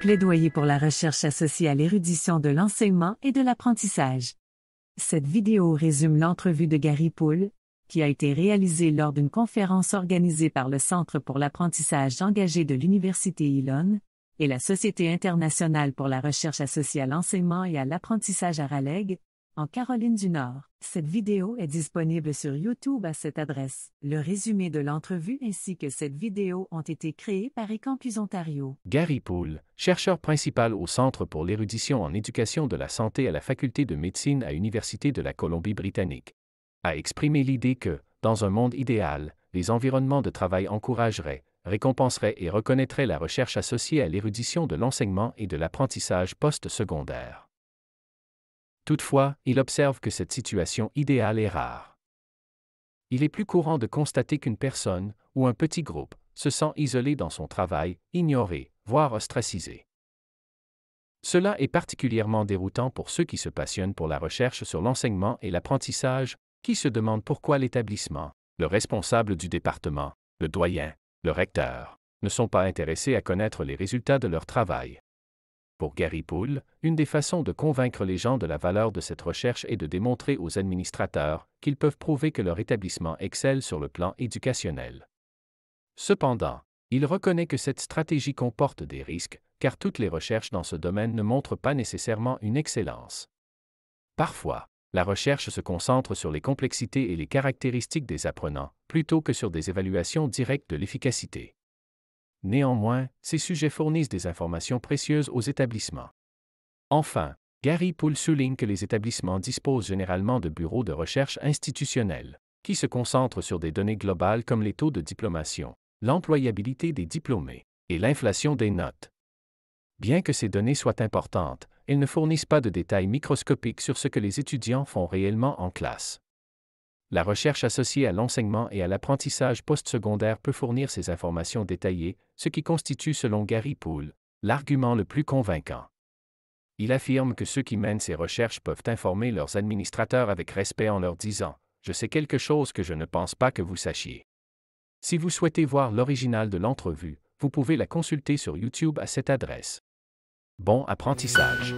Plaidoyer pour la recherche associée à l'érudition de l'enseignement et de l'apprentissage. Cette vidéo résume l'entrevue de Gary Poul, qui a été réalisée lors d'une conférence organisée par le Centre pour l'apprentissage engagé de l'Université Elon et la Société internationale pour la recherche associée à l'enseignement et à l'apprentissage à Raleigh, en Caroline du Nord. Cette vidéo est disponible sur YouTube à cette adresse. Le résumé de l'entrevue ainsi que cette vidéo ont été créés par eCampus Ontario. Gary Poole, chercheur principal au Centre pour l'érudition en éducation de la santé à la Faculté de médecine à l'Université de la Colombie-Britannique, a exprimé l'idée que, dans un monde idéal, les environnements de travail encourageraient, récompenseraient et reconnaîtraient la recherche associée à l'érudition de l'enseignement et de l'apprentissage post-secondaire. Toutefois, il observe que cette situation idéale est rare. Il est plus courant de constater qu'une personne, ou un petit groupe, se sent isolé dans son travail, ignoré, voire ostracisé. Cela est particulièrement déroutant pour ceux qui se passionnent pour la recherche sur l'enseignement et l'apprentissage, qui se demandent pourquoi l'établissement, le responsable du département, le doyen, le recteur, ne sont pas intéressés à connaître les résultats de leur travail. Pour Gary Poole, une des façons de convaincre les gens de la valeur de cette recherche est de démontrer aux administrateurs qu'ils peuvent prouver que leur établissement excelle sur le plan éducationnel. Cependant, il reconnaît que cette stratégie comporte des risques, car toutes les recherches dans ce domaine ne montrent pas nécessairement une excellence. Parfois, la recherche se concentre sur les complexités et les caractéristiques des apprenants, plutôt que sur des évaluations directes de l'efficacité. Néanmoins, ces sujets fournissent des informations précieuses aux établissements. Enfin, Gary Poole souligne que les établissements disposent généralement de bureaux de recherche institutionnels, qui se concentrent sur des données globales comme les taux de diplomation, l'employabilité des diplômés et l'inflation des notes. Bien que ces données soient importantes, elles ne fournissent pas de détails microscopiques sur ce que les étudiants font réellement en classe la recherche associée à l'enseignement et à l'apprentissage postsecondaire peut fournir ces informations détaillées, ce qui constitue selon Gary Poole l'argument le plus convaincant. Il affirme que ceux qui mènent ces recherches peuvent informer leurs administrateurs avec respect en leur disant ⁇ Je sais quelque chose que je ne pense pas que vous sachiez ⁇ Si vous souhaitez voir l'original de l'entrevue, vous pouvez la consulter sur YouTube à cette adresse. Bon apprentissage